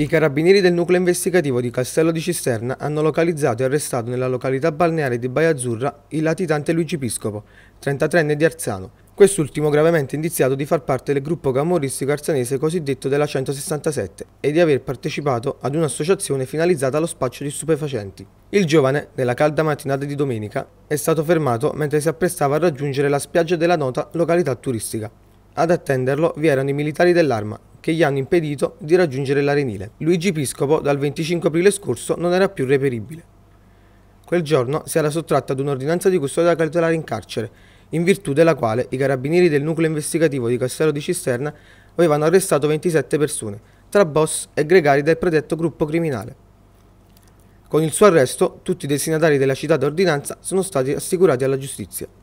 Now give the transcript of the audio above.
I carabinieri del nucleo investigativo di Castello di Cisterna hanno localizzato e arrestato nella località balneare di Baia Azzurra il latitante Luigi Piscopo, 33enne di Arzano, quest'ultimo gravemente indiziato di far parte del gruppo camorristico arzanese cosiddetto della 167 e di aver partecipato ad un'associazione finalizzata allo spaccio di stupefacenti. Il giovane, nella calda mattinata di domenica, è stato fermato mentre si apprestava a raggiungere la spiaggia della nota località turistica. Ad attenderlo vi erano i militari dell'arma che gli hanno impedito di raggiungere l'arenile. Luigi Piscopo dal 25 aprile scorso non era più reperibile. Quel giorno si era sottratto ad un'ordinanza di custodia cautelare in carcere, in virtù della quale i carabinieri del nucleo investigativo di Castello di Cisterna avevano arrestato 27 persone, tra boss e gregari del predetto gruppo criminale. Con il suo arresto, tutti i destinatari della citata ordinanza sono stati assicurati alla giustizia.